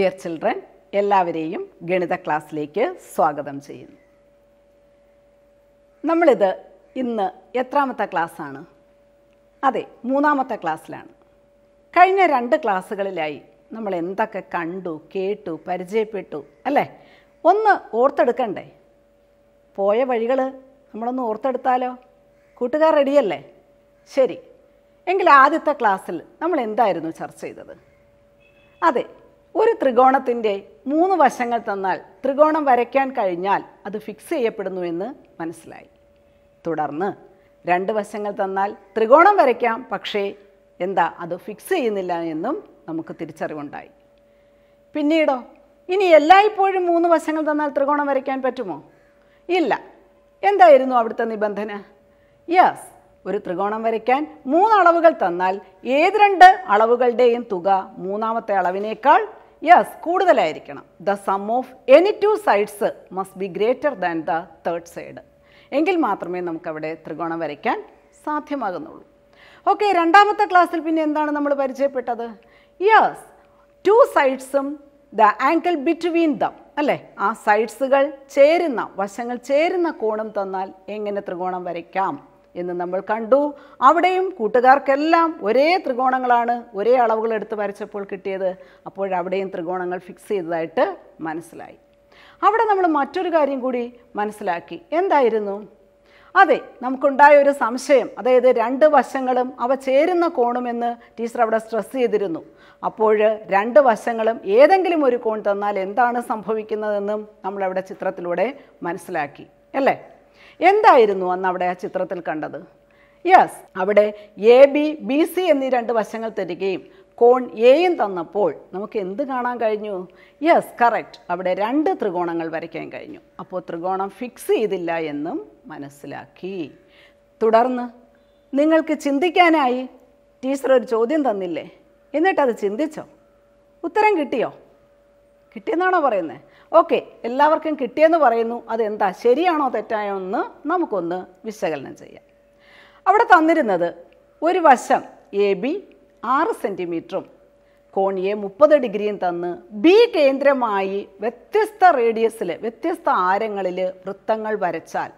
Dear children എല്ലാവരെയും ഗണിത ക്ലാസ്സിലേക്ക് സ്വാഗതം ചെയ്യുന്നു നമ്മളിത് ഇന്ന് എത്രാമത്തെ ക്ലാസ്സാണ് അതെ മൂന്നാമത്തെ ക്ലാസ്സിലാണ് കഴിഞ്ഞ രണ്ട് ക്ലാസ്സുകളിലായി നമ്മൾ എന്തൊക്കെ കണ്ടു കേട്ടു പരിചയപ്പെട്ടു അല്ലേ ഒന്ന് ഓർത്തെടുക്കണ്ടേ പോയ വഴികൾ നമ്മളൊന്ന് ഓർത്തെടുത്താലോ കൂട്ടുകാർ റെഡിയല്ലേ ശരി എങ്കിൽ ആദ്യത്തെ ക്ലാസ്സിൽ നമ്മൾ എന്തായിരുന്നു ചർച്ച ചെയ്തത് അതെ ഒരു ത്രികോണത്തിൻ്റെ മൂന്ന് വശങ്ങൾ തന്നാൽ ത്രികോണം വരയ്ക്കാൻ കഴിഞ്ഞാൽ അത് ഫിക്സ് ചെയ്യപ്പെടുന്നു എന്ന് മനസ്സിലായി തുടർന്ന് രണ്ട് വശങ്ങൾ തന്നാൽ ത്രികോണം വരയ്ക്കാം പക്ഷേ എന്താ അത് ഫിക്സ് ചെയ്യുന്നില്ല എന്നും നമുക്ക് തിരിച്ചറിവുണ്ടായി പിന്നീടോ ഇനി എല്ലായ്പ്പോഴും മൂന്ന് വശങ്ങൾ തന്നാൽ ത്രികോണം വരയ്ക്കാൻ പറ്റുമോ ഇല്ല എന്തായിരുന്നു അവിടുത്തെ നിബന്ധന യെസ് ഒരു ത്രികോണം വരയ്ക്കാൻ മൂന്ന് അളവുകൾ തന്നാൽ ഏത് രണ്ട് അളവുകളുടെയും തുക മൂന്നാമത്തെ അളവിനേക്കാൾ യെസ് കൂടുതലായിരിക്കണം the sum of any two sides must be greater than the third side എങ്കിൽ മാത്രമേ നമുക്കവിടെ ത്രികോണം വരയ്ക്കാൻ സാധ്യമാകുന്നുള്ളൂ ഓക്കെ രണ്ടാമത്തെ ക്ലാസ്സിൽ പിന്നെ എന്താണ് നമ്മൾ പരിചയപ്പെട്ടത് യെസ് ടു സൈഡ്സും ദ ആങ്കിൾ ബിറ്റ്വീൻ ദം അല്ലേ ആ സൈഡ്സുകൾ ചേരുന്ന വശങ്ങൾ ചേരുന്ന കോണം തന്നാൽ എങ്ങനെ ത്രികോണം വരയ്ക്കാം എന്ന് നമ്മൾ കണ്ടു അവിടെയും കൂട്ടുകാർക്കെല്ലാം ഒരേ ത്രികോണങ്ങളാണ് ഒരേ അളവുകൾ എടുത്ത് വരച്ചപ്പോൾ കിട്ടിയത് അപ്പോഴവിടെയും ത്രികോണങ്ങൾ ഫിക്സ് ചെയ്തതായിട്ട് മനസ്സിലായി അവിടെ നമ്മൾ മറ്റൊരു കാര്യം കൂടി മനസ്സിലാക്കി എന്തായിരുന്നു അതെ നമുക്കുണ്ടായ ഒരു സംശയം അതായത് രണ്ട് വശങ്ങളും അവ ചേരുന്ന കോണുമെന്ന് ടീച്ചർ അവിടെ സ്ട്രെസ് ചെയ്തിരുന്നു അപ്പോൾ രണ്ട് വശങ്ങളും ഏതെങ്കിലും ഒരു കോൺ തന്നാൽ എന്താണ് സംഭവിക്കുന്നതെന്നും നമ്മളവിടെ ചിത്രത്തിലൂടെ മനസ്സിലാക്കി അല്ലേ എന്തായിരുന്നു അന്ന് അവിടെ ആ ചിത്രത്തിൽ കണ്ടത് യെസ് അവിടെ എ ബി ബി സി എന്നീ രണ്ട് വശങ്ങൾ തരികയും കോൺ എയും തന്നപ്പോൾ നമുക്ക് എന്ത് കാണാൻ കഴിഞ്ഞു യെസ് കറക്റ്റ് അവിടെ രണ്ട് ത്രികോണങ്ങൾ വരയ്ക്കാൻ കഴിഞ്ഞു അപ്പോൾ ത്രികോണം ഫിക്സ് ചെയ്തില്ല എന്നും മനസ്സിലാക്കി തുടർന്ന് നിങ്ങൾക്ക് ചിന്തിക്കാനായി ടീച്ചർ ഒരു ചോദ്യം തന്നില്ലേ എന്നിട്ടത് ചിന്തിച്ചോ ഉത്തരം കിട്ടിയോ കിട്ടിയെന്നാണോ പറയുന്നത് ഓക്കെ എല്ലാവർക്കും കിട്ടിയെന്ന് പറയുന്നു അതെന്താ ശരിയാണോ തെറ്റായോ എന്ന് നമുക്കൊന്ന് വിശകലനം ചെയ്യാം അവിടെ തന്നിരുന്നത് ഒരു വശം എ ബി ആറ് സെൻറ്റിമീറ്ററും കോൺ എ മുപ്പത് ഡിഗ്രിയും തന്ന് ബി കേന്ദ്രമായി വ്യത്യസ്ത റേഡിയസിൽ വ്യത്യസ്ത ആരങ്ങളിൽ വൃത്തങ്ങൾ വരച്ചാൽ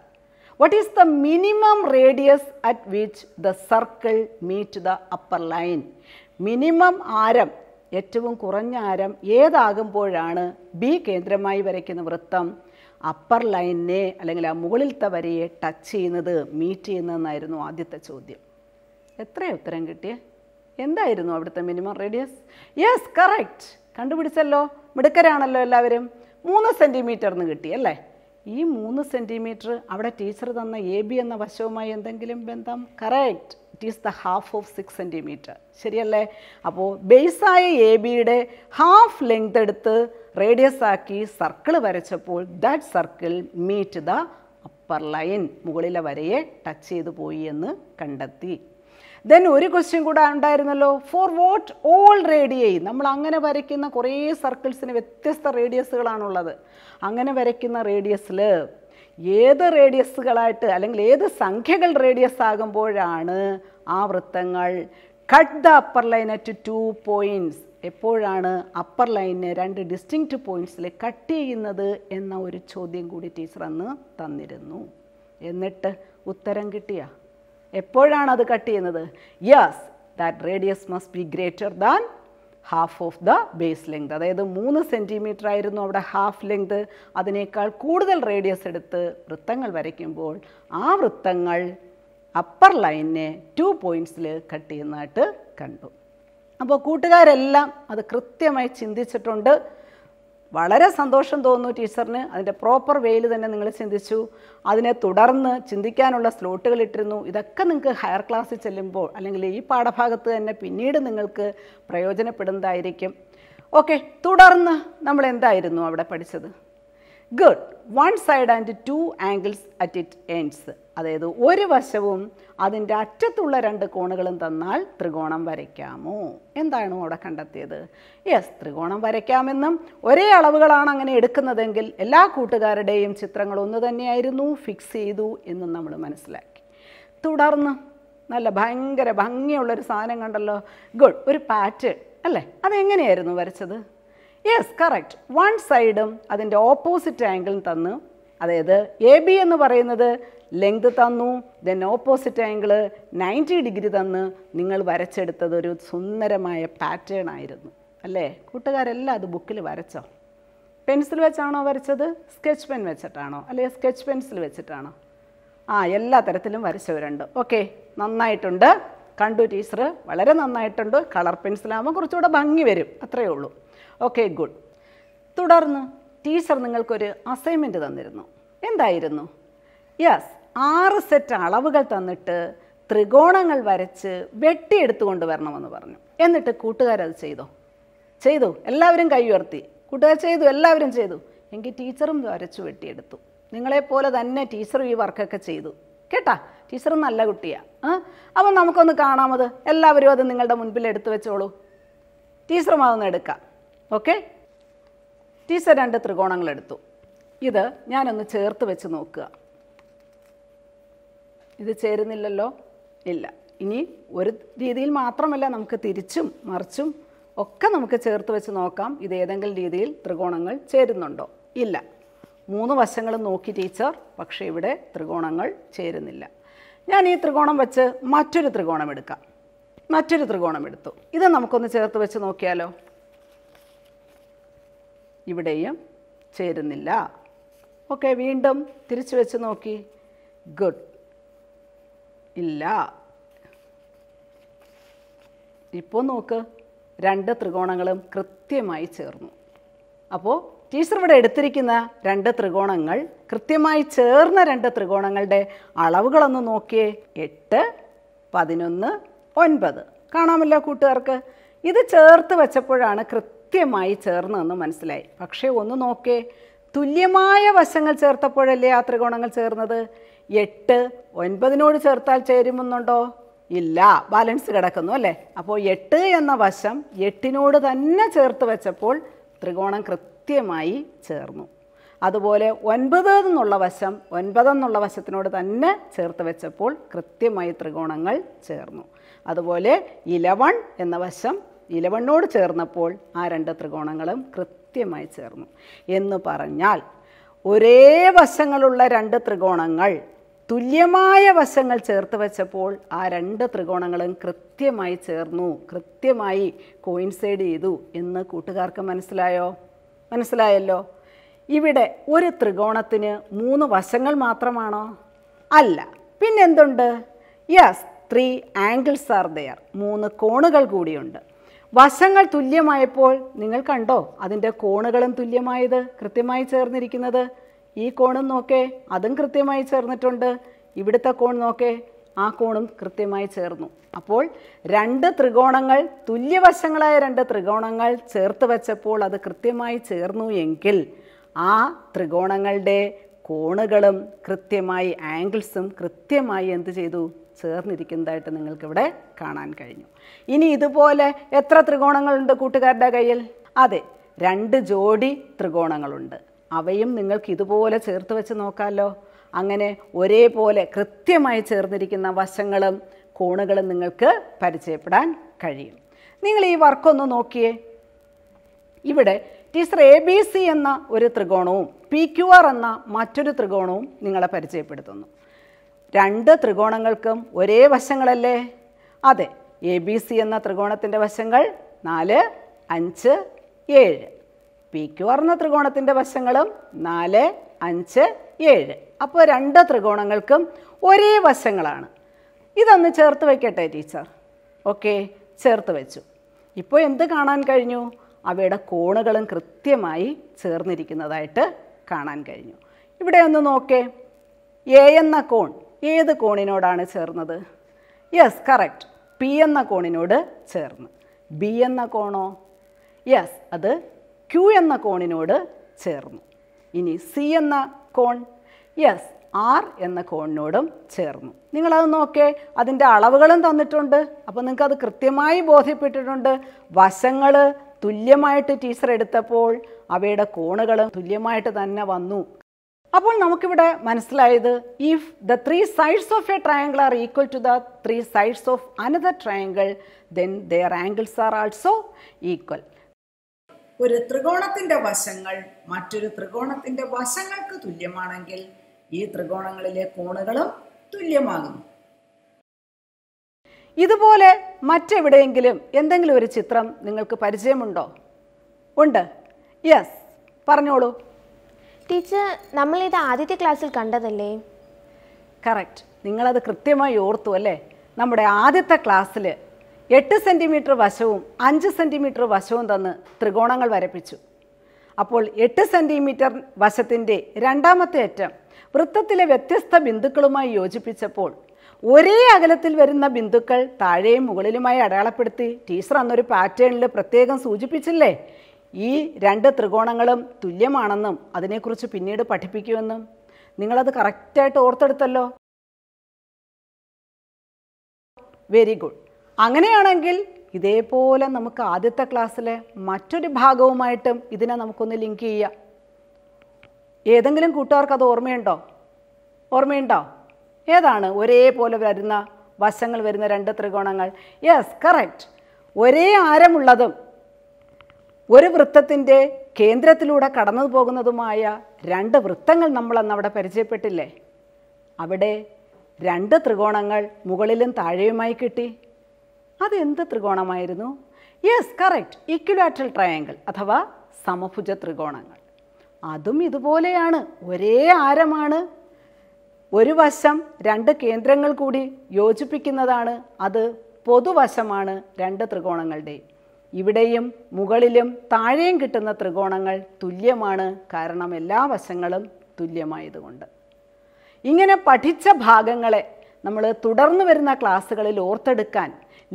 what is the minimum radius at which the circle meet the upper line minimum ആരം ഏറ്റവും കുറഞ്ഞ ആരം ഏതാകുമ്പോഴാണ് ബി കേന്ദ്രമായി വരയ്ക്കുന്ന വൃത്തം അപ്പർ ലൈനിനെ അല്ലെങ്കിൽ ആ മുകളിലത്തെ വരയെ ടച്ച് ചെയ്യുന്നത് മീറ്റ് ചെയ്യുന്നതെന്നായിരുന്നു ആദ്യത്തെ ചോദ്യം എത്ര ഉത്തരം കിട്ടിയേ എന്തായിരുന്നു അവിടുത്തെ മിനിമം റേഡിയസ് യെസ് കറക്റ്റ് കണ്ടുപിടിച്ചല്ലോ മിടുക്കരാണല്ലോ എല്ലാവരും മൂന്ന് സെൻറ്റിമീറ്റർ എന്ന് കിട്ടി അല്ലേ ഈ മൂന്ന് സെൻറ്റിമീറ്റർ അവിടെ ടീച്ചർ തന്ന എ ബി എന്ന വശവുമായി എന്തെങ്കിലും ബന്ധം correct it is the half of six centimetre ശരിയല്ലേ അപ്പോൾ ബേസായ എ ബിയുടെ ഹാഫ് ലെങ്ത് എടുത്ത് റേഡിയസ് ആക്കി സർക്കിൾ വരച്ചപ്പോൾ that circle meet the upper line മുകളിലെ വരയെ ടച്ച് ചെയ്ത് പോയി എന്ന് കണ്ടെത്തി ദെൻ ഒരു ക്വസ്റ്റ്യൻ കൂടെ ഉണ്ടായിരുന്നല്ലോ ഫോർ വാട്ട് ഓൾ റേഡിയേ നമ്മൾ അങ്ങനെ വരയ്ക്കുന്ന കുറേ സർക്കിൾസിന് വ്യത്യസ്ത റേഡിയസുകളാണുള്ളത് അങ്ങനെ വരയ്ക്കുന്ന റേഡിയസിൽ ഏത് റേഡിയസുകളായിട്ട് അല്ലെങ്കിൽ ഏത് സംഖ്യകൾ റേഡിയസ് ആകുമ്പോഴാണ് ആ വൃത്തങ്ങൾ cut the upper line at two points എപ്പോഴാണ് അപ്പർ ലൈനിനെ രണ്ട് ഡിസ്റ്റിങ്ക്റ്റ് പോയിൻറ്റ്സിൽ കട്ട് ചെയ്യുന്നത് എന്ന ഒരു ചോദ്യം കൂടി ടീച്ചർ അന്ന് തന്നിരുന്നു എന്നിട്ട് ഉത്തരം കിട്ടിയ എപ്പോഴാണ് അത് കട്ട് ചെയ്യുന്നത് yes that radius must be greater than half of the base length അതായത് മൂന്ന് സെൻറ്റിമീറ്റർ ആയിരുന്നു അവിടെ ഹാഫ് ലെങ്ത് അതിനേക്കാൾ കൂടുതൽ റേഡിയസ് എടുത്ത് വൃത്തങ്ങൾ വരയ്ക്കുമ്പോൾ ആ വൃത്തങ്ങൾ അപ്പർ ലൈനിനെ ടു പോയിൻസിൽ കട്ട് ചെയ്യുന്നതായിട്ട് കണ്ടു അപ്പോൾ കൂട്ടുകാരെല്ലാം അത് കൃത്യമായി ചിന്തിച്ചിട്ടുണ്ട് വളരെ സന്തോഷം തോന്നുന്നു ടീച്ചറിന് അതിൻ്റെ പ്രോപ്പർ വേയിൽ തന്നെ നിങ്ങൾ ചിന്തിച്ചു അതിനെ തുടർന്ന് ചിന്തിക്കാനുള്ള സ്ലോട്ടുകൾ ഇട്ടിരുന്നു ഇതൊക്കെ നിങ്ങൾക്ക് ഹയർ ക്ലാസ്സിൽ ചെല്ലുമ്പോൾ അല്ലെങ്കിൽ ഈ പാഠഭാഗത്ത് തന്നെ പിന്നീട് നിങ്ങൾക്ക് പ്രയോജനപ്പെടുന്നതായിരിക്കും ഓക്കെ തുടർന്ന് നമ്മൾ എന്തായിരുന്നു അവിടെ പഠിച്ചത് good one side and two angles at it ends അതായത് ഒരു വശവും അതിൻ്റെ അറ്റത്തുള്ള രണ്ട് കോണുകളും തന്നാൽ ത്രികോണം വരയ്ക്കാമോ എന്താണ് അവിടെ കണ്ടെത്തിയത് യെസ് ത്രികോണം വരയ്ക്കാമെന്നും ഒരേ അളവുകളാണ് അങ്ങനെ എടുക്കുന്നതെങ്കിൽ എല്ലാ കൂട്ടുകാരുടെയും ചിത്രങ്ങൾ ഒന്ന് തന്നെയായിരുന്നു ഫിക്സ് ചെയ്തു എന്നും നമ്മൾ മനസ്സിലാക്കി തുടർന്ന് നല്ല ഭയങ്കര ഭംഗിയുള്ളൊരു സാധനം കണ്ടല്ലോ ഗുഡ് ഒരു പാറ്റേൺ അല്ലേ അതെങ്ങനെയായിരുന്നു വരച്ചത് യെസ് കറക്റ്റ് വൺ സൈഡും അതിൻ്റെ ഓപ്പോസിറ്റ് ആംഗിളും തന്നു അതായത് എ ബി എന്ന് പറയുന്നത് ലെങ്ത് തന്നു then opposite angle ninety degree തന്ന് നിങ്ങൾ വരച്ചെടുത്തത് ഒരു സുന്ദരമായ പാറ്റേൺ ആയിരുന്നു അല്ലേ കൂട്ടുകാരെല്ലാം അത് ബുക്കിൽ വരച്ചോ പെൻസിൽ വെച്ചാണോ വരച്ചത് സ്കെച്ച് പെൻ വെച്ചിട്ടാണോ അല്ലെ സ്കെച്ച് പെൻസിൽ വെച്ചിട്ടാണോ ആ എല്ലാ തരത്തിലും വരച്ചവരുണ്ട് ഓക്കെ നന്നായിട്ടുണ്ട് കണ്ടു ടീച്ചർ വളരെ നന്നായിട്ടുണ്ട് കളർ പെൻസിലാകുമ്പോൾ കുറച്ചുകൂടെ ഭംഗി വരും അത്രയേ ഉള്ളൂ ഓക്കെ ഗുഡ് തുടർന്ന് ടീച്ചർ നിങ്ങൾക്കൊരു അസൈൻമെൻറ്റ് തന്നിരുന്നു എന്തായിരുന്നു യെസ് ആറ് സെറ്റ് അളവുകൾ തന്നിട്ട് ത്രികോണങ്ങൾ വരച്ച് വെട്ടിയെടുത്തു കൊണ്ടുവരണമെന്ന് പറഞ്ഞു എന്നിട്ട് കൂട്ടുകാരത് ചെയ്തോ ചെയ്തു എല്ലാവരും കൈ ഉയർത്തി കൂട്ടുകാർ ചെയ്തു എല്ലാവരും ചെയ്തു എങ്കിൽ ടീച്ചറും വരച്ചു വെട്ടിയെടുത്തു നിങ്ങളെപ്പോലെ തന്നെ ടീച്ചറും ഈ വർക്കൊക്കെ ചെയ്തു കേട്ടാ ടീച്ചർ നല്ല കുട്ടിയാണ് ആ അപ്പം നമുക്കൊന്ന് കാണാമത് എല്ലാവരും അത് നിങ്ങളുടെ മുൻപിൽ എടുത്തു വെച്ചോളൂ ടീച്ചറും അതൊന്ന് എടുക്കാം ഓക്കെ ടീച്ചർ രണ്ട് ത്രികോണങ്ങൾ എടുത്തു ഇത് ഞാനൊന്ന് ചേർത്ത് വെച്ച് നോക്കുക ഇത് ചേരുന്നില്ലല്ലോ ഇല്ല ഇനി ഒരു രീതിയിൽ മാത്രമല്ല നമുക്ക് തിരിച്ചും മറിച്ചും ഒക്കെ നമുക്ക് ചേർത്ത് വെച്ച് നോക്കാം ഇത് ഏതെങ്കിലും രീതിയിൽ ത്രികോണങ്ങൾ ചേരുന്നുണ്ടോ ഇല്ല മൂന്ന് വശങ്ങളും നോക്കി ടീച്ചർ പക്ഷേ ഇവിടെ ത്രികോണങ്ങൾ ചേരുന്നില്ല ഞാൻ ഈ ത്രികോണം വെച്ച് മറ്റൊരു ത്രികോണം എടുക്കാം മറ്റൊരു ത്രികോണം എടുത്തു ഇത് നമുക്കൊന്ന് ചേർത്ത് വെച്ച് നോക്കിയാലോ ഇവിടെയും ചേരുന്നില്ല ഓക്കെ വീണ്ടും തിരിച്ചു വെച്ച് നോക്കി ഗുഡ് ഇല്ല ഇപ്പോൾ നോക്ക് രണ്ട് ത്രികോണങ്ങളും കൃത്യമായി ചേർന്നു അപ്പോൾ ടീച്ചർ ഇവിടെ എടുത്തിരിക്കുന്ന രണ്ട് ത്രികോണങ്ങൾ കൃത്യമായി ചേർന്ന രണ്ട് ത്രികോണങ്ങളുടെ അളവുകളൊന്ന് നോക്കിയേ എട്ട് പതിനൊന്ന് ഒൻപത് കാണാമല്ലോ കൂട്ടുകാർക്ക് ഇത് ചേർത്ത് വെച്ചപ്പോഴാണ് കൃത്യം കൃത്യമായി ചേർന്ന് എന്ന് മനസ്സിലായി പക്ഷേ ഒന്ന് നോക്കേ തുല്യമായ വശങ്ങൾ ചേർത്തപ്പോഴല്ലേ ആ ത്രികോണങ്ങൾ ചേർന്നത് എട്ട് ഒൻപതിനോട് ചേർത്താൽ ചേരുമെന്നുണ്ടോ ഇല്ല ബാലൻസ് കിടക്കുന്നു അല്ലേ അപ്പോൾ എട്ട് എന്ന വശം എട്ടിനോട് തന്നെ ചേർത്ത് വെച്ചപ്പോൾ ത്രികോണം കൃത്യമായി ചേർന്നു അതുപോലെ ഒൻപത് എന്നുള്ള വശം ഒൻപത് എന്നുള്ള വശത്തിനോട് തന്നെ ചേർത്ത് വെച്ചപ്പോൾ കൃത്യമായി ത്രികോണങ്ങൾ ചേർന്നു അതുപോലെ ഇലവൺ എന്ന വശം ഇലവണ്ണോട് ചേർന്നപ്പോൾ ആ രണ്ട് ത്രികോണങ്ങളും കൃത്യമായി ചേർന്നു എന്ന് പറഞ്ഞാൽ ഒരേ വശങ്ങളുള്ള രണ്ട് ത്രികോണങ്ങൾ തുല്യമായ വശങ്ങൾ ചേർത്ത് വെച്ചപ്പോൾ ആ രണ്ട് ത്രികോണങ്ങളും കൃത്യമായി ചേർന്നു കൃത്യമായി കോയിൻസൈഡ് ചെയ്തു എന്ന് കൂട്ടുകാർക്ക് മനസ്സിലായോ മനസ്സിലായല്ലോ ഇവിടെ ഒരു ത്രികോണത്തിന് മൂന്ന് വശങ്ങൾ മാത്രമാണോ അല്ല പിന്നെന്തുണ്ട് yes three angles are there മൂന്ന് കോണുകൾ കൂടിയുണ്ട് വശങ്ങൾ തുല്യമായപ്പോൾ നിങ്ങൾ കണ്ടോ അതിൻ്റെ കോണുകളും തുല്യമായത് കൃത്യമായി ചേർന്നിരിക്കുന്നത് ഈ കോണും നോക്കേ അതും കൃത്യമായി ചേർന്നിട്ടുണ്ട് ഇവിടുത്തെ കോൺ നോക്കേ ആ കോണും കൃത്യമായി ചേർന്നു അപ്പോൾ രണ്ട് ത്രികോണങ്ങൾ തുല്യവശങ്ങളായ രണ്ട് ത്രികോണങ്ങൾ ചേർത്ത് വച്ചപ്പോൾ അത് കൃത്യമായി ചേർന്നു എങ്കിൽ ആ ത്രികോണങ്ങളുടെ കോണുകളും കൃത്യമായി ആംഗിൾസും കൃത്യമായി എന്ത് ചെയ്തു ചേർന്നിരിക്കുന്നതായിട്ട് നിങ്ങൾക്കിവിടെ കാണാൻ കഴിഞ്ഞു ഇനി ഇതുപോലെ എത്ര ത്രികോണങ്ങളുണ്ട് കൂട്ടുകാരുടെ കയ്യിൽ അതെ രണ്ട് ജോഡി ത്രികോണങ്ങളുണ്ട് അവയും നിങ്ങൾക്ക് ഇതുപോലെ ചേർത്ത് വെച്ച് നോക്കാമല്ലോ അങ്ങനെ ഒരേപോലെ കൃത്യമായി ചേർന്നിരിക്കുന്ന വശങ്ങളും കോണുകളും നിങ്ങൾക്ക് പരിചയപ്പെടാൻ കഴിയും നിങ്ങൾ ഈ വർക്കൊന്ന് നോക്കിയേ ഇവിടെ ടീച്ചർ എ ബി സി എന്ന ഒരു ത്രികോണവും പി ക്യു ആർ എന്ന മറ്റൊരു ത്രികോണവും നിങ്ങളെ പരിചയപ്പെടുത്തുന്നു രണ്ട് ത്രികോണങ്ങൾക്കും ഒരേ വശങ്ങളല്ലേ അതെ എ ബി സി എന്ന ത്രികോണത്തിൻ്റെ വശങ്ങൾ നാല് അഞ്ച് ഏഴ് പി ക്യു ആർ എന്ന ത്രികോണത്തിൻ്റെ വശങ്ങളും നാല് അഞ്ച് ഏഴ് അപ്പോൾ രണ്ട് ത്രികോണങ്ങൾക്കും ഒരേ വശങ്ങളാണ് ഇതൊന്ന് ചേർത്ത് വയ്ക്കട്ടെ ടീച്ചർ ഓക്കെ ചേർത്ത് വെച്ചു ഇപ്പോൾ എന്ത് കാണാൻ കഴിഞ്ഞു അവയുടെ കോണുകളും കൃത്യമായി ചേർന്നിരിക്കുന്നതായിട്ട് കാണാൻ കഴിഞ്ഞു ഇവിടെ ഒന്ന് നോക്കേ എ എന്ന കോൺ ഏത് കോണിനോടാണ് ചേർന്നത് യെസ് കറക്റ്റ് പി എന്ന കോണിനോട് ചേർന്ന് ബി എന്ന കോണോ യെസ് അത് ക്യു എന്ന കോണിനോട് ചേർന്നു ഇനി സി എന്ന കോൺ യെസ് ആർ എന്ന കോണിനോടും ചേർന്നു നിങ്ങളത് നോക്കേ അതിൻ്റെ അളവുകളും തന്നിട്ടുണ്ട് അപ്പോൾ നിങ്ങൾക്കത് കൃത്യമായി ബോധ്യപ്പെട്ടിട്ടുണ്ട് വശങ്ങൾ തുല്യമായിട്ട് ടീച്ചർ എടുത്തപ്പോൾ അവയുടെ കോണുകളും തുല്യമായിട്ട് തന്നെ വന്നു അപ്പോൾ നമുക്കിവിടെ മനസ്സിലായത് if the three sides of a triangle are equal to the three sides of another triangle then their angles are also equal ഒരു ത്രികോണത്തിന്റെ വശങ്ങൾ മറ്റൊരു ത്രികോണത്തിന്റെ വശങ്ങൾക്ക് തുല്യമാണെങ്കിൽ ഈ ത്രികോണങ്ങളിലെ കോണുകളും തുല്യമാകുന്നു ഇതുപോലെ മറ്റെവിടെയെങ്കിലും എന്തെങ്കിലും ഒരു ചിത്രം നിങ്ങൾക്ക് പരിചയമുണ്ടോ ഉണ്ട് യെസ് പറഞ്ഞോളൂ ടീച്ചർ നമ്മൾ ഇത് ആദ്യത്തെ ക്ലാസ്സിൽ കണ്ടതല്ലേ കറക്റ്റ് നിങ്ങളത് കൃത്യമായി ഓർത്തു അല്ലേ നമ്മുടെ ആദ്യത്തെ ക്ലാസ്സിൽ എട്ട് സെൻറ്റിമീറ്റർ വശവും അഞ്ച് സെൻറ്റിമീറ്റർ വശവും തന്ന് ത്രികോണങ്ങൾ വരപ്പിച്ചു അപ്പോൾ എട്ട് സെൻറ്റിമീറ്റർ വശത്തിൻ്റെ രണ്ടാമത്തെ അറ്റം വൃത്തത്തിലെ വ്യത്യസ്ത ബിന്ദുക്കളുമായി യോജിപ്പിച്ചപ്പോൾ ഒരേ അകലത്തിൽ വരുന്ന ബിന്ദുക്കൾ താഴെയും മുകളിലുമായി അടയാളപ്പെടുത്തി ടീച്ചർ അന്നൊരു പാറ്റേണിൽ പ്രത്യേകം സൂചിപ്പിച്ചില്ലേ ഈ രണ്ട് ത്രികോണങ്ങളും തുല്യമാണെന്നും അതിനെക്കുറിച്ച് പിന്നീട് പഠിപ്പിക്കുമെന്നും നിങ്ങളത് കറക്റ്റായിട്ട് ഓർത്തെടുത്തല്ലോ വെരി ഗുഡ് അങ്ങനെയാണെങ്കിൽ ഇതേപോലെ നമുക്ക് ആദ്യത്തെ ക്ലാസ്സിലെ മറ്റൊരു ഭാഗവുമായിട്ടും ഇതിനെ നമുക്കൊന്ന് ലിങ്ക് ചെയ്യാം ഏതെങ്കിലും കൂട്ടുകാർക്ക് അത് ഓർമ്മയുണ്ടോ ഓർമ്മയുണ്ടോ ഏതാണ് ഒരേപോലെ വരുന്ന വശങ്ങൾ വരുന്ന രണ്ട് ത്രികോണങ്ങൾ യെസ് കറക്റ്റ് ഒരേ ആരമുള്ളതും ഒരു വൃത്തത്തിൻ്റെ കേന്ദ്രത്തിലൂടെ കടന്നു പോകുന്നതുമായ രണ്ട് വൃത്തങ്ങൾ നമ്മളന്ന് അവിടെ പരിചയപ്പെട്ടില്ലേ അവിടെ രണ്ട് ത്രികോണങ്ങൾ മുകളിലും താഴെയുമായി കിട്ടി അതെന്ത് ത്രികോണമായിരുന്നു യെസ് കറക്റ്റ് ഇക്വിലാറ്റൽ ട്രയാങ്കിൾ അഥവാ സമഭുജ ത്രികോണങ്ങൾ അതും ഇതുപോലെയാണ് ഒരേ ആരമാണ് ഒരു വശം രണ്ട് കേന്ദ്രങ്ങൾ കൂടി യോജിപ്പിക്കുന്നതാണ് അത് പൊതുവശമാണ് രണ്ട് ത്രികോണങ്ങളുടെയും ഇവിടെയും മുകളിലും താഴെയും കിട്ടുന്ന ത്രികോണങ്ങൾ തുല്യമാണ് കാരണം എല്ലാ വശങ്ങളും തുല്യമായതുകൊണ്ട് ഇങ്ങനെ പഠിച്ച ഭാഗങ്ങളെ നമ്മൾ തുടർന്നു വരുന്ന ക്ലാസ്സുകളിൽ ഓർത്തെടുക്കാൻ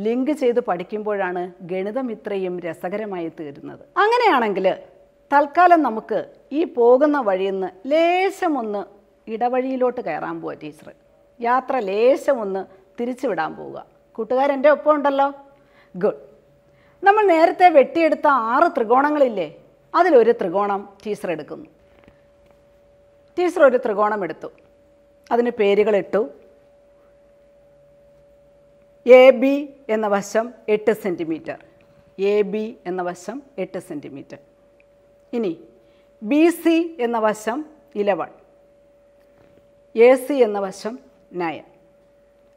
ലിങ്ക് ചെയ്ത് പഠിക്കുമ്പോഴാണ് ഗണിതം ഇത്രയും രസകരമായി തീരുന്നത് അങ്ങനെയാണെങ്കിൽ തൽക്കാലം നമുക്ക് ഈ പോകുന്ന വഴിയിൽ നിന്ന് ലേശമൊന്ന് ഇടവഴിയിലോട്ട് കയറാൻ പോവുക ടീച്ചർ യാത്ര ലേശമൊന്ന് തിരിച്ചുവിടാൻ പോവുക കൂട്ടുകാരെൻ്റെ ഒപ്പം ഉണ്ടല്ലോ ഗുഡ് നമ്മൾ നേരത്തെ വെട്ടിയെടുത്ത ആറ് ത്രികോണങ്ങളില്ലേ അതിലൊരു ത്രികോണം ടീച്ചർ എടുക്കുന്നു ടീച്ചർ ഒരു ത്രികോണം എടുത്തു അതിന് പേരുകളിട്ടു എ ബി എന്ന വശം എട്ട് സെൻറ്റിമീറ്റർ എ ബി എന്ന വശം എട്ട് സെൻറ്റിമീറ്റർ ഇനി ബി സി എന്ന വശം ഇലവൺ എ സി എന്ന വശം നയൻ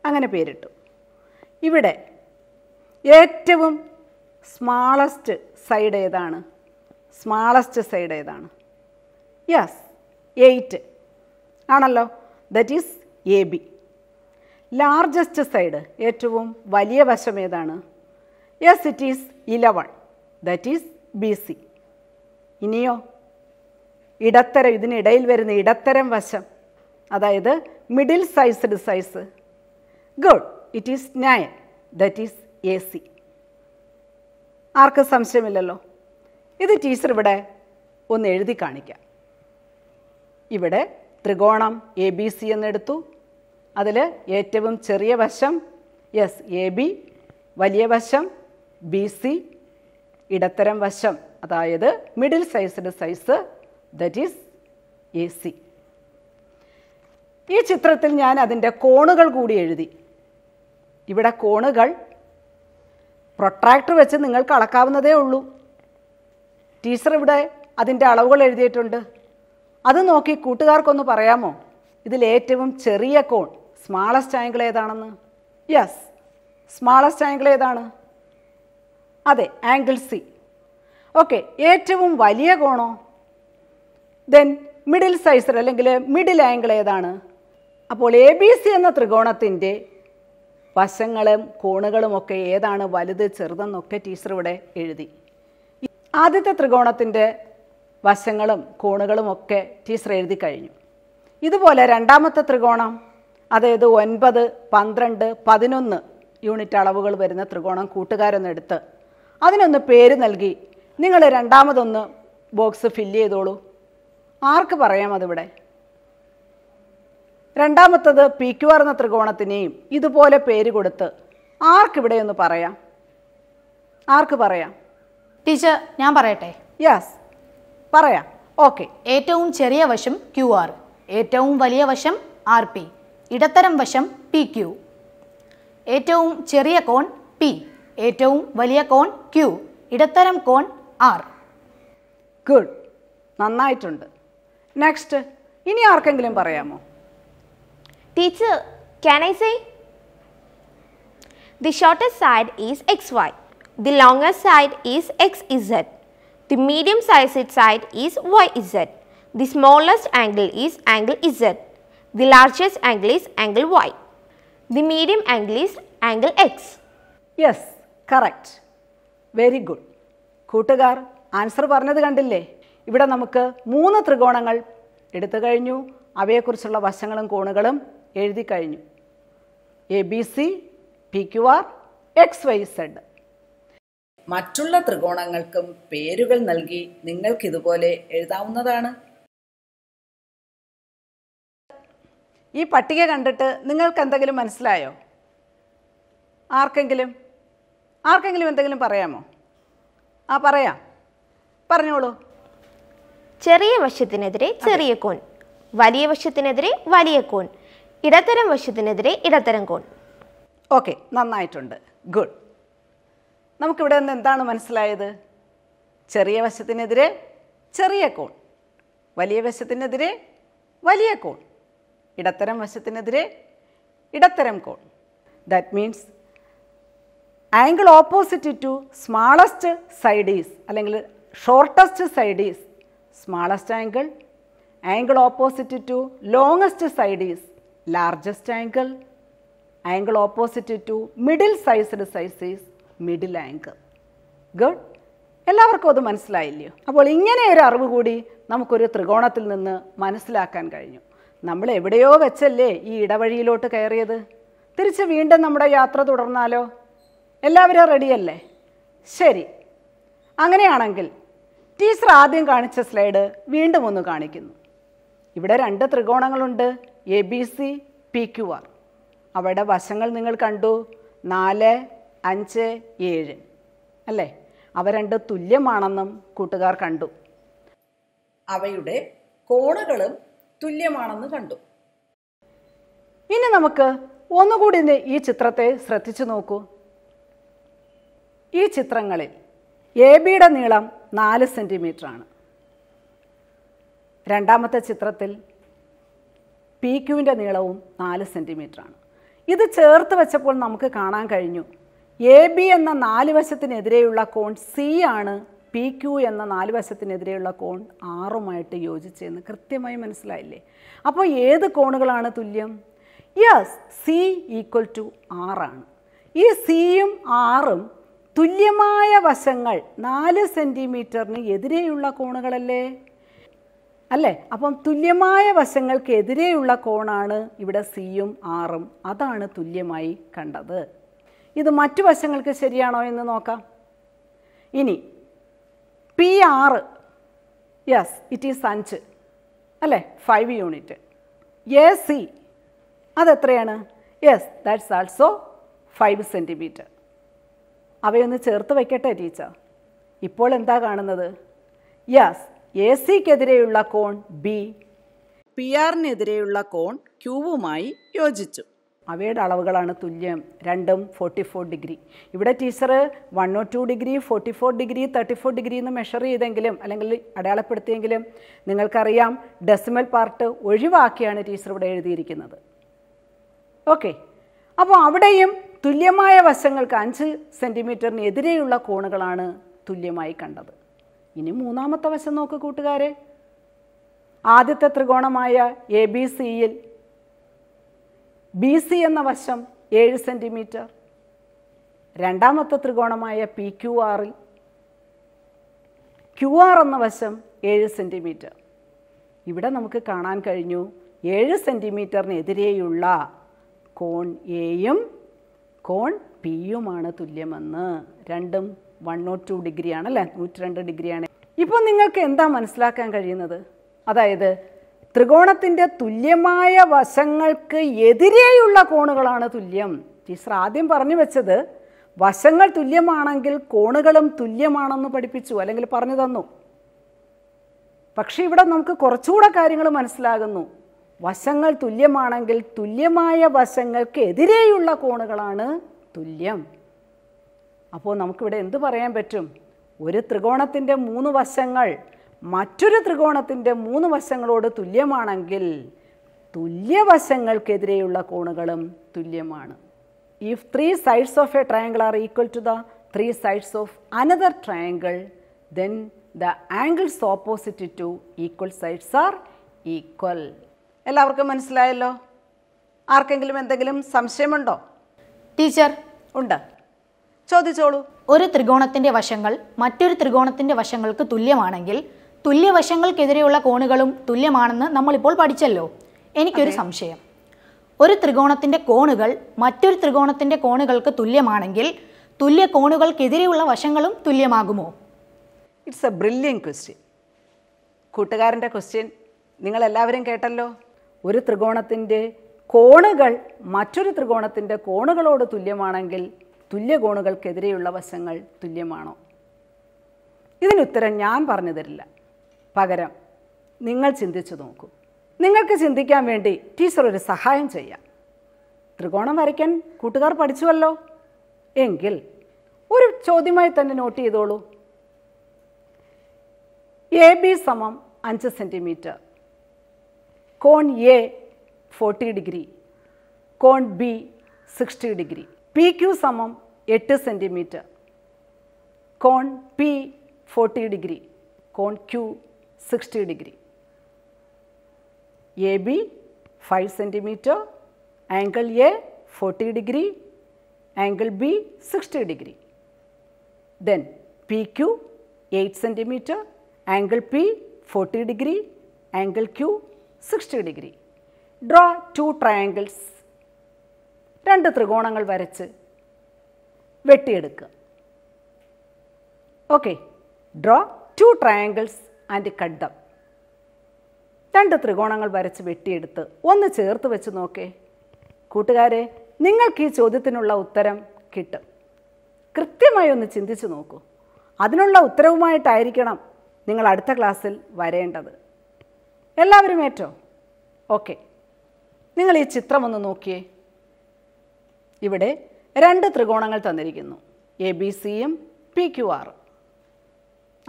അങ്ങനെ പേരിട്ടു ഇവിടെ ഏറ്റവും സ്മാളസ്റ്റ് സൈഡ് ഏതാണ് സ്മാളസ്റ്റ് സൈഡ് ഏതാണ് യെസ് എയ്റ്റ് ആണല്ലോ that is A B largest side ഏറ്റവും വലിയ വശം ഏതാണ് yes it is eleven that is B C ഇനിയോ ഇടത്തരം ഇതിനിടയിൽ വരുന്ന ഇടത്തരം വശം അതായത് middle sized size good it is nine that is A C ആർക്കും സംശയമില്ലല്ലോ ഇത് ടീച്ചർ ഇവിടെ ഒന്ന് എഴുതി കാണിക്കാം ഇവിടെ ത്രികോണം എ ബി സി എന്നെടുത്തു അതിൽ ഏറ്റവും ചെറിയ വശം യെസ് എ ബി വലിയ വശം ബി സി ഇടത്തരം വശം അതായത് മിഡിൽ സൈസിൻ്റെ size that is A C ഈ ചിത്രത്തിൽ ഞാൻ അതിൻ്റെ കോണുകൾ കൂടി എഴുതി ഇവിടെ കോണുകൾ പ്രൊട്രാക്ടർ വെച്ച് നിങ്ങൾക്ക് അളക്കാവുന്നതേ ഉള്ളൂ ടീച്ചർ ഇവിടെ അതിൻ്റെ അളവുകൾ എഴുതിയിട്ടുണ്ട് അത് നോക്കി കൂട്ടുകാർക്കൊന്ന് പറയാമോ ഇതിലേറ്റവും ചെറിയ കോൺ സ്മാളസ്റ്റ് ആംഗിൾ ഏതാണെന്ന് യെസ് സ്മാളസ്റ്റ് ആംഗിൾ ഏതാണ് അതെ ആംഗിൾ സി ഓക്കെ ഏറ്റവും വലിയ കോണോ ദെൻ മിഡിൽ സൈസർ അല്ലെങ്കിൽ മിഡിൽ ആംഗിൾ ഏതാണ് അപ്പോൾ എ ബി സി എന്ന ത്രികോണത്തിൻ്റെ വശങ്ങളും കോണുകളുമൊക്കെ ഏതാണ് വലുത് ചെറുതെന്നൊക്കെ ടീച്ചർ ഇവിടെ എഴുതി ആദ്യത്തെ ത്രികോണത്തിൻ്റെ വശങ്ങളും കോണുകളുമൊക്കെ ടീച്ചർ എഴുതി കഴിഞ്ഞു ഇതുപോലെ രണ്ടാമത്തെ ത്രികോണം അതായത് ഒൻപത് പന്ത്രണ്ട് പതിനൊന്ന് യൂണിറ്റ് അളവുകൾ വരുന്ന ത്രികോണം കൂട്ടുകാരൊന്നെടുത്ത് അതിനൊന്ന് പേര് നൽകി നിങ്ങൾ രണ്ടാമതൊന്ന് ബോക്സ് ഫില്ല് ചെയ്തോളൂ ആർക്ക് പറയാം അതിവിടെ രണ്ടാമത്തത് പി ക്യു ആർ എന്ന ത്രികോണത്തിനെയും ഇതുപോലെ പേര് കൊടുത്ത് ആർക്കിവിടെ ഒന്ന് പറയാം ആർക്ക് പറയാം ടീച്ചർ ഞാൻ പറയട്ടെ യെസ് പറയാം ഓക്കെ ഏറ്റവും ചെറിയ വശം ക്യു ആർ ഏറ്റവും വലിയ വശം ആർ പി ഇടത്തരം വശം പി ക്യു ഏറ്റവും ചെറിയ കോൺ പി ഏറ്റവും വലിയ കോൺ ക്യു ഇടത്തരം കോൺ ആർ ഗുഡ് നന്നായിട്ടുണ്ട് നെക്സ്റ്റ് ഇനി ആർക്കെങ്കിലും പറയാമോ Teacher, can I say? The shortest side is xy. The longest side is xz. The medium-sized side is yz. The smallest angle is angle z. The largest angle is angle y. The medium angle is angle x. Yes correct very good കൂട്ടുകാർ answer പറഞ്ഞത് കണ്ടില്ലേ ഇവിടെ നമുക്ക് മൂന്ന് ത്രികോണങ്ങൾ എടുത്തു കഴിഞ്ഞു അവയെക്കുറിച്ചുള്ള വശങ്ങളും കോണുകളും എഴുതി കഴിഞ്ഞു A B C P Q R X Y Z മറ്റുള്ള ത്രികോണങ്ങൾക്കും പേരുകൾ നൽകി നിങ്ങൾക്ക് ഇതുപോലെ എഴുതാവുന്നതാണ് ഈ പട്ടിക കണ്ടിട്ട് നിങ്ങൾക്ക് എന്തെങ്കിലും മനസ്സിലായോ ആർക്കെങ്കിലും ആർക്കെങ്കിലും എന്തെങ്കിലും പറയാമോ ആ പറയാം പറഞ്ഞോളൂ ചെറിയ വശത്തിനെതിരെ ചെറിയ കോൺ വലിയ വശത്തിനെതിരെ വലിയ കോൺ ഇടത്തരം വശത്തിനെതിരെ ഇടത്തരം കോൺ ഓക്കെ നന്നായിട്ടുണ്ട് ഗുഡ് നമുക്കിവിടെ നിന്ന് എന്താണ് മനസ്സിലായത് ചെറിയ വശത്തിനെതിരെ ചെറിയ കോൺ വലിയ വശത്തിനെതിരെ വലിയ കോൺ ഇടത്തരം വശത്തിനെതിരെ ഇടത്തരം കോൺ that means angle opposite to smallest side is അല്ലെങ്കിൽ shortest side is smallest angle angle opposite to longest side is largest angle, angle opposite to middle sized size is middle angle. Good? എല്ലാവർക്കും അത് മനസ്സിലായില്ലയോ അപ്പോൾ ഇങ്ങനെ ഒരു അറിവ് കൂടി നമുക്കൊരു ത്രികോണത്തിൽ നിന്ന് മനസ്സിലാക്കാൻ കഴിഞ്ഞു നമ്മൾ എവിടെയോ വെച്ചല്ലേ ഈ ഇടവഴിയിലോട്ട് കയറിയത് തിരിച്ച് വീണ്ടും നമ്മുടെ യാത്ര തുടർന്നാലോ എല്ലാവരും റെഡിയല്ലേ ശരി അങ്ങനെയാണെങ്കിൽ ടീച്ചർ ആദ്യം കാണിച്ച സ്ലൈഡ് വീണ്ടും ഒന്ന് കാണിക്കുന്നു ഇവിടെ രണ്ട് ത്രികോണങ്ങളുണ്ട് A B C P Q R അവയുടെ വശങ്ങൾ നിങ്ങൾ കണ്ടു നാല് അഞ്ച് ഏഴ് അല്ലേ അവ രണ്ട് തുല്യമാണെന്നും കൂട്ടുകാർ കണ്ടു അവയുടെ കോണുകളും തുല്യമാണെന്ന് കണ്ടു ഇനി നമുക്ക് ഒന്നുകൂടി ഈ ചിത്രത്തെ ശ്രദ്ധിച്ചു നോക്കൂ ഈ ചിത്രങ്ങളിൽ എ ബിയുടെ നീളം നാല് സെൻറ്റിമീറ്ററാണ് രണ്ടാമത്തെ ചിത്രത്തിൽ പി ക്യുവിൻ്റെ നീളവും നാല് സെൻറ്റിമീറ്ററാണ് ഇത് ചേർത്ത് വെച്ചപ്പോൾ നമുക്ക് കാണാൻ കഴിഞ്ഞു എ ബി എന്ന നാല് വശത്തിനെതിരെയുള്ള കോൺ സി ആണ് പി ക്യു എന്ന നാല് വശത്തിനെതിരെയുള്ള കോൺ ആറുമായിട്ട് യോജിച്ചെന്ന് കൃത്യമായി മനസ്സിലായില്ലേ അപ്പോൾ ഏത് കോണുകളാണ് തുല്യം യെസ് സി ഈക്വൽ ടു ആറാണ് ഈ സിയും ആറും തുല്യമായ വശങ്ങൾ നാല് സെൻറ്റിമീറ്ററിന് എതിരെയുള്ള കോണുകളല്ലേ അല്ലേ അപ്പം തുല്യമായ വശങ്ങൾക്കെതിരെയുള്ള കോണാണ് ഇവിടെ സിയും ആറും അതാണ് തുല്യമായി കണ്ടത് ഇത് മറ്റു വശങ്ങൾക്ക് ശരിയാണോ എന്ന് നോക്കാം ഇനി പി ആറ് യെസ് ഇറ്റ് ഈസ് അഞ്ച് അല്ലേ ഫൈവ് യൂണിറ്റ് എ സി അതെത്രയാണ് yes that's also five centimetre അവയൊന്ന് ചേർത്ത് വയ്ക്കട്ടെ ടീച്ചർ ഇപ്പോൾ എന്താ കാണുന്നത് യെസ് എ സിക്കെതിരെയുള്ള കോൺ ബി പി ആറിനെതിരെയുള്ള കോൺ ക്യൂവുമായി യോജിച്ചു അവയുടെ അളവുകളാണ് തുല്യം രണ്ടും ഫോർട്ടി ഫോർ ഡിഗ്രി ഇവിടെ teacher one O two degree forty four degree thirty four degree എന്ന് മെഷർ ചെയ്തെങ്കിലും അല്ലെങ്കിൽ അടയാളപ്പെടുത്തിയെങ്കിലും നിങ്ങൾക്കറിയാം ഡെസിമൽ പാർട്ട് ഒഴിവാക്കിയാണ് ടീച്ചർ ഇവിടെ എഴുതിയിരിക്കുന്നത് ഓക്കെ അപ്പോൾ അവിടെയും തുല്യമായ വശങ്ങൾക്ക് അഞ്ച് സെൻറ്റിമീറ്ററിന് എതിരെയുള്ള കോണുകളാണ് തുല്യമായി കണ്ടത് ഇനി മൂന്നാമത്തെ വശം നോക്ക് കൂട്ടുകാരെ ആദ്യത്തെ ത്രികോണമായ എ ബി സിയിൽ ബി സി എന്ന വശം ഏഴ് സെൻറ്റിമീറ്റർ രണ്ടാമത്തെ ത്രികോണമായ പി ക്യു ആറിൽ ക്യു ആർ എന്ന വശം ഏഴ് സെൻറ്റിമീറ്റർ ഇവിടെ നമുക്ക് കാണാൻ കഴിഞ്ഞു ഏഴ് സെൻറ്റിമീറ്ററിനെതിരെയുള്ള കോൺ എയും കോൺ പിയുമാണ് തുല്യമെന്ന് രണ്ടും വൺ നോട്ട് ടു ഡിഗ്രിയാണ് അല്ലേ നൂറ്റി രണ്ട് ഡിഗ്രിയാണ് ഇപ്പോൾ നിങ്ങൾക്ക് എന്താ മനസ്സിലാക്കാൻ കഴിയുന്നത് അതായത് ത്രികോണത്തിൻ്റെ തുല്യമായ വശങ്ങൾക്ക് എതിരെയുള്ള കോണുകളാണ് തുല്യം ടീച്ചർ ആദ്യം പറഞ്ഞു വെച്ചത് വശങ്ങൾ തുല്യമാണെങ്കിൽ കോണുകളും തുല്യമാണെന്ന് പഠിപ്പിച്ചു അല്ലെങ്കിൽ പറഞ്ഞു തന്നു പക്ഷേ ഇവിടെ നമുക്ക് കുറച്ചുകൂടെ കാര്യങ്ങൾ മനസ്സിലാകുന്നു വശങ്ങൾ തുല്യമാണെങ്കിൽ തുല്യമായ വശങ്ങൾക്ക് എതിരെയുള്ള കോണുകളാണ് തുല്യം അപ്പോൾ നമുക്കിവിടെ എന്ത് പറയാൻ പറ്റും ഒരു ത്രികോണത്തിൻ്റെ മൂന്ന് വശങ്ങൾ മറ്റൊരു ത്രികോണത്തിൻ്റെ മൂന്ന് വശങ്ങളോട് തുല്യമാണെങ്കിൽ തുല്യവശങ്ങൾക്കെതിരെയുള്ള കോണുകളും തുല്യമാണ് if three sides of a triangle are equal to the three sides of another triangle then the angles opposite to equal sides are equal എല്ലാവർക്കും മനസ്സിലായല്ലോ ആർക്കെങ്കിലും എന്തെങ്കിലും സംശയമുണ്ടോ ടീച്ചർ ഉണ്ട് ചോദിച്ചോളൂ ഒരു ത്രികോണത്തിന്റെ വശങ്ങൾ മറ്റൊരു ത്രികോണത്തിന്റെ വശങ്ങൾക്ക് തുല്യമാണെങ്കിൽ തുല്യവശങ്ങൾക്കെതിരെയുള്ള കോണുകളും തുല്യമാണെന്ന് നമ്മളിപ്പോൾ പഠിച്ചല്ലോ എനിക്കൊരു സംശയം ഒരു ത്രികോണത്തിന്റെ കോണുകൾ മറ്റൊരു ത്രികോണത്തിന്റെ കോണുകൾക്ക് തുല്യമാണെങ്കിൽ തുല്യ കോണുകൾക്കെതിരെയുള്ള വശങ്ങളും തുല്യമാകുമോ ഇറ്റ്സ് എ ബ്രില്യൻ ക്വസ്റ്റ്യൻ കൂട്ടുകാരൻ്റെ ക്വസ്റ്റ്യൻ നിങ്ങളെല്ലാവരും കേട്ടല്ലോ ഒരു ത്രികോണത്തിൻ്റെ കോണുകൾ മറ്റൊരു ത്രികോണത്തിൻ്റെ കോണുകളോട് തുല്യമാണെങ്കിൽ തുല്യ തുല്യകോണുകൾക്കെതിരെയുള്ള വശങ്ങൾ തുല്യമാണോ ഇതിനുത്തരം ഞാൻ പറഞ്ഞു തരില്ല പകരം നിങ്ങൾ ചിന്തിച്ചു നോക്കൂ നിങ്ങൾക്ക് ചിന്തിക്കാൻ വേണ്ടി ടീച്ചർ ഒരു സഹായം ചെയ്യാം ത്രികോണം വരയ്ക്കാൻ കൂട്ടുകാർ പഠിച്ചുവല്ലോ എങ്കിൽ ഒരു ചോദ്യമായി തന്നെ നോട്ട് ചെയ്തോളൂ എ ബി സമം അഞ്ച് സെൻറ്റിമീറ്റർ കോൺ എ ഫോർട്ടി ഡിഗ്രി കോൺ B sixty degree PQ samam 8 cm. Cone P 40 degree. Cone Q 60 degree. AB 5 cm. Angle A 40 degree. Angle B 60 degree. Then PQ 8 cm. Angle P 40 degree. Angle Q 60 degree. Draw two triangles രണ്ട് ത്രികോണങ്ങൾ വരച്ച് വെട്ടിയെടുക്കുക okay draw two triangles and cut them രണ്ട് ത്രികോണങ്ങൾ വരച്ച് വെട്ടിയെടുത്ത് ഒന്ന് ചേർത്ത് വെച്ച് നോക്കേ കൂട്ടുകാരെ നിങ്ങൾക്ക് ഈ ചോദ്യത്തിനുള്ള ഉത്തരം കിട്ടും കൃത്യമായി ഒന്ന് ചിന്തിച്ച് നോക്കൂ അതിനുള്ള ഉത്തരവുമായിട്ടായിരിക്കണം നിങ്ങൾ അടുത്ത ക്ലാസ്സിൽ വരേണ്ടത് എല്ലാവരും ഏറ്റോ ഓക്കെ നിങ്ങൾ ഈ ചിത്രം ഒന്ന് നോക്കിയേ ഇവിടെ രണ്ട് ത്രികോണങ്ങൾ തന്നിരിക്കുന്നു എ ബി സിയും പി ക്യു ആർ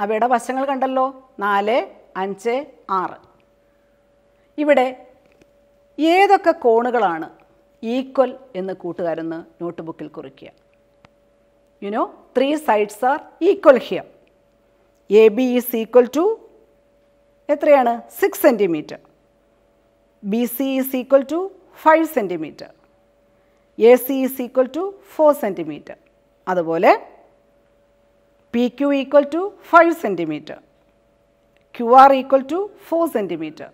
അവയുടെ വശങ്ങൾ കണ്ടല്ലോ നാല് അഞ്ച് ആറ് ഇവിടെ ഏതൊക്കെ കോണുകളാണ് ഈക്വൽ എന്ന് കൂട്ടുകാരെന്ന് നോട്ട് ബുക്കിൽ കുറിക്കുക you know three sides are equal here A B is equal to എത്രയാണ് six centimetre B C is equal to five centimetre A C is equal to four centimetre അതുപോലെ P Q equal to five centimetre Q R equal to four centimetre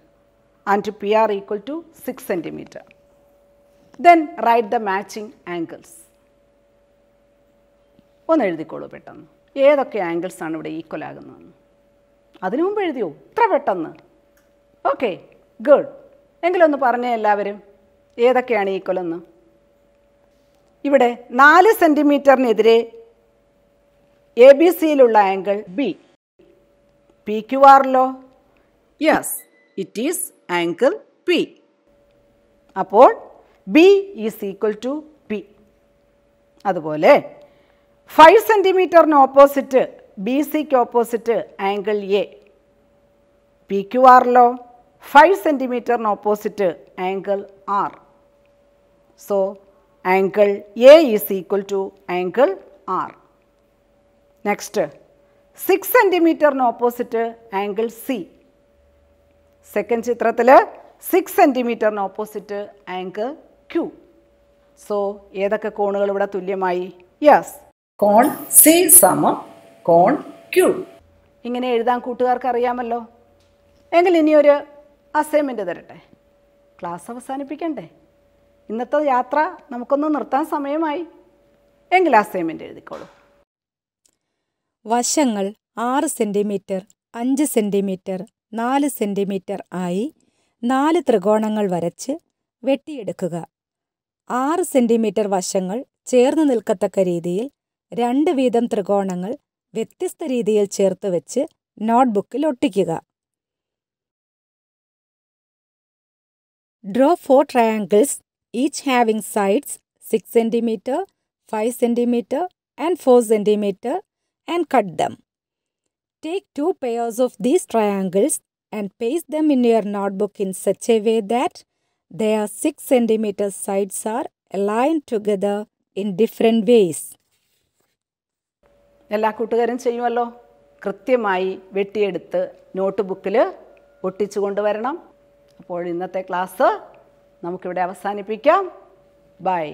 and P R equal to six centimetre then write the matching angles ഒന്ന് എഴുതിക്കോളൂ പെട്ടെന്ന് ഏതൊക്കെ angles ആണ് ഇവിടെ equal ആകുന്നതെന്ന് അതിനു മുമ്പ് എഴുതിയോ ഇത്ര പെട്ടെന്ന് ഓക്കെ ഗുഡ് എങ്കിലൊന്ന് പറഞ്ഞേ എല്ലാവരും ഏതൊക്കെയാണ് ഈക്വൽ എന്ന് ഇവിടെ നാല് സെൻറ്റിമീറ്ററിനെതിരെ എ ബി സിയിലുള്ള ആംഗിൾ ബി പി ക്യു ആറിലോ yes it is angle P അപ്പോൾ B is equal to P അതുപോലെ ഫൈവ് സെൻറ്റിമീറ്ററിന് ഓപ്പോസിറ്റ് ബി സിക്ക് opposite angle A P Q ആറിലോ ഫൈവ് സെൻറ്റിമീറ്ററിന് opposite angle R so angle A is equal to angle R. Next, 6 centimeter opposite angle C. Second ചിത്രത്തിൽ 6 centimeter opposite angle Q. So ഏതൊക്കെ കോണുകൾ ഇവിടെ തുല്യമായി yes കോൺ C സമം കോൺ Q ഇങ്ങനെ എഴുതാൻ കൂട്ടുകാർക്ക് അറിയാമല്ലോ എങ്കിൽ ഇനിയൊരു അസൈൻമെൻറ്റ് തരട്ടെ ക്ലാസ് അവസാനിപ്പിക്കണ്ടേ ഇന്നത്തെ യാത്ര നമുക്കൊന്ന് നിർത്താൻ സമയമായി എങ്കിൽ അസൈൻമെൻ്റ് എഴുതിക്കോളൂ വശങ്ങൾ ആറ് സെൻറ്റിമീറ്റർ അഞ്ച് സെൻറ്റിമീറ്റർ നാല് സെൻറ്റിമീറ്റർ ആയി നാല് ത്രികോണങ്ങൾ വരച്ച് വെട്ടിയെടുക്കുക ആറ് സെൻറ്റിമീറ്റർ വശങ്ങൾ ചേർന്ന് നിൽക്കത്തക്ക രീതിയിൽ രണ്ട് വീതം ത്രികോണങ്ങൾ വ്യത്യസ്ത രീതിയിൽ ചേർത്ത് വെച്ച് നോട്ട്ബുക്കിൽ ഒട്ടിക്കുക draw four triangles each having sides 6 cm, 5 cm and 4 cm and cut them. Take two pairs of these triangles and paste them in your notebook in such a way that their 6 cm sides are aligned together in different ways. എല്ലാ കൂട്ടുകാരും ചെയ്യുമല്ലോ കൃത്യമായി വെട്ടിയെടുത്ത് not ബുക്കിൽ ഒട്ടിച്ചു കൊണ്ടുവരണം അപ്പോൾ ഇന്നത്തെ class നമുക്കിവിടെ അവസാനിപ്പിക്കാം ബൈ